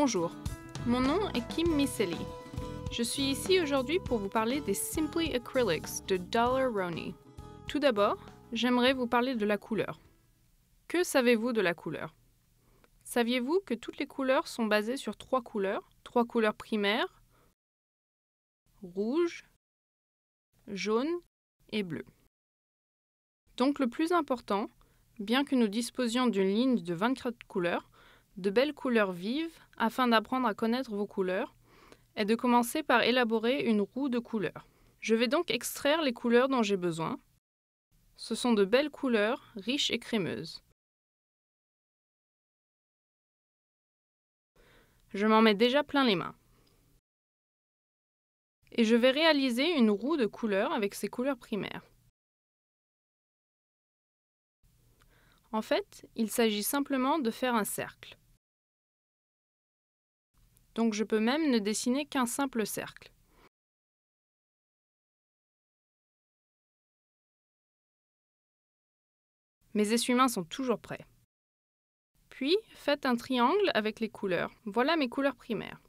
Bonjour, mon nom est Kim Miseli. Je suis ici aujourd'hui pour vous parler des Simply Acrylics de Dollar Roney. Tout d'abord, j'aimerais vous parler de la couleur. Que savez-vous de la couleur Saviez-vous que toutes les couleurs sont basées sur trois couleurs, trois couleurs primaires rouge, jaune et bleu. Donc le plus important, bien que nous disposions d'une ligne de 24 couleurs, de belles couleurs vives afin d'apprendre à connaître vos couleurs et de commencer par élaborer une roue de couleurs. Je vais donc extraire les couleurs dont j'ai besoin. Ce sont de belles couleurs, riches et crémeuses. Je m'en mets déjà plein les mains. Et je vais réaliser une roue de couleurs avec ces couleurs primaires. En fait, il s'agit simplement de faire un cercle donc je peux même ne dessiner qu'un simple cercle. Mes essuie-mains sont toujours prêts. Puis, faites un triangle avec les couleurs. Voilà mes couleurs primaires.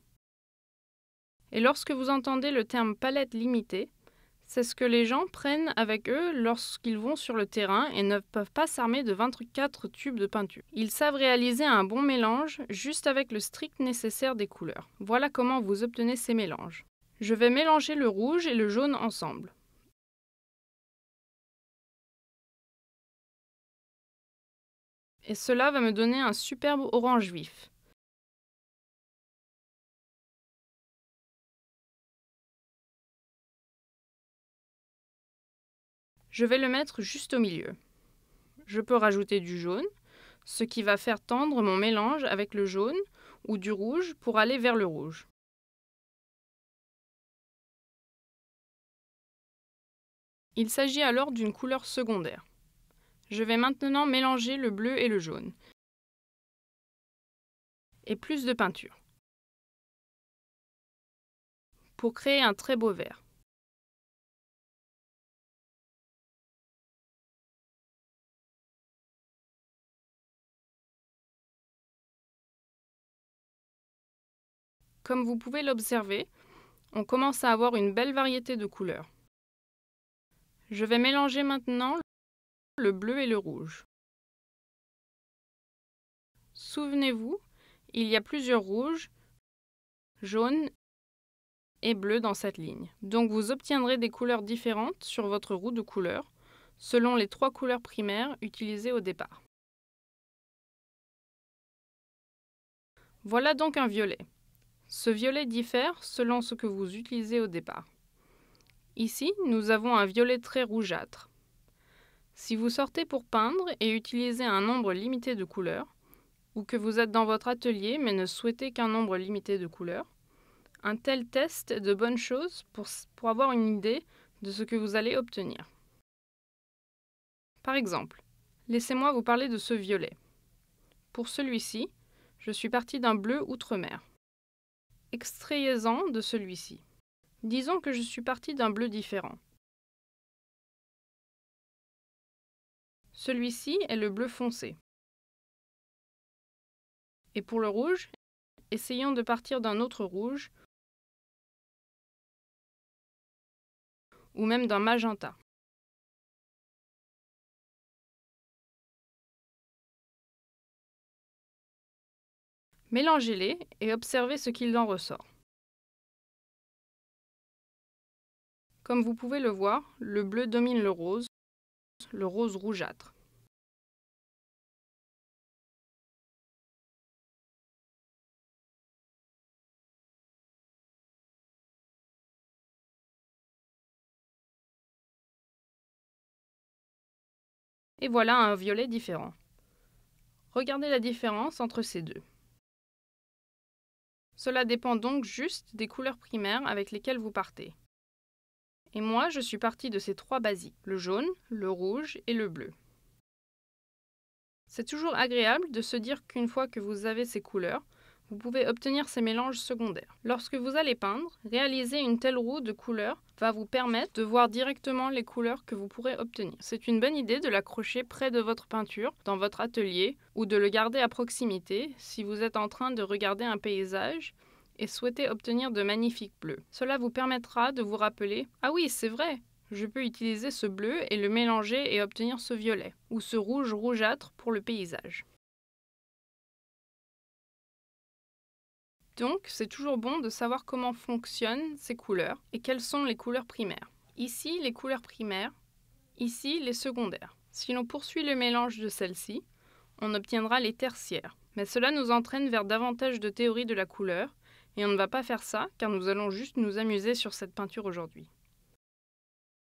Et lorsque vous entendez le terme palette limitée, c'est ce que les gens prennent avec eux lorsqu'ils vont sur le terrain et ne peuvent pas s'armer de 24 tubes de peinture. Ils savent réaliser un bon mélange juste avec le strict nécessaire des couleurs. Voilà comment vous obtenez ces mélanges. Je vais mélanger le rouge et le jaune ensemble. Et cela va me donner un superbe orange vif. Je vais le mettre juste au milieu. Je peux rajouter du jaune, ce qui va faire tendre mon mélange avec le jaune ou du rouge pour aller vers le rouge. Il s'agit alors d'une couleur secondaire. Je vais maintenant mélanger le bleu et le jaune. Et plus de peinture. Pour créer un très beau vert. Comme vous pouvez l'observer, on commence à avoir une belle variété de couleurs. Je vais mélanger maintenant le bleu et le rouge. Souvenez-vous, il y a plusieurs rouges, jaunes et bleus dans cette ligne. Donc vous obtiendrez des couleurs différentes sur votre roue de couleurs, selon les trois couleurs primaires utilisées au départ. Voilà donc un violet. Ce violet diffère selon ce que vous utilisez au départ. Ici, nous avons un violet très rougeâtre. Si vous sortez pour peindre et utilisez un nombre limité de couleurs, ou que vous êtes dans votre atelier mais ne souhaitez qu'un nombre limité de couleurs, un tel test est de bonne chose pour, avoir une idée de ce que vous allez obtenir. Par exemple, laissez-moi vous parler de ce violet. Pour celui-ci, je suis partie d'un bleu outre-mer. Extrayez-en de celui-ci. Disons que je suis parti d'un bleu différent. Celui-ci est le bleu foncé. Et pour le rouge, essayons de partir d'un autre rouge ou même d'un magenta. Mélangez-les et observez ce qu'il en ressort. Comme vous pouvez le voir, le bleu domine le rose, le rose rougeâtre. Et voilà un violet différent. Regardez la différence entre ces deux. Cela dépend donc juste des couleurs primaires avec lesquelles vous partez. Et moi, je suis partie de ces trois basiques, le jaune, le rouge et le bleu. C'est toujours agréable de se dire qu'une fois que vous avez ces couleurs, vous pouvez obtenir ces mélanges secondaires. Lorsque vous allez peindre, réaliser une telle roue de couleurs va vous permettre de voir directement les couleurs que vous pourrez obtenir. C'est une bonne idée de l'accrocher près de votre peinture, dans votre atelier, ou de le garder à proximité si vous êtes en train de regarder un paysage et souhaitez obtenir de magnifiques bleus. Cela vous permettra de vous rappeler Ah oui, c'est vrai, je peux utiliser ce bleu et le mélanger et obtenir ce violet, ou ce rouge rougeâtre pour le paysage. Donc, c'est toujours bon de savoir comment fonctionnent ces couleurs et quelles sont les couleurs primaires. Ici, les couleurs primaires, ici, les secondaires. Si l'on poursuit le mélange de celles-ci, on obtiendra les tertiaires. Mais cela nous entraîne vers davantage de théories de la couleur, et on ne va pas faire ça car nous allons juste nous amuser sur cette peinture aujourd'hui.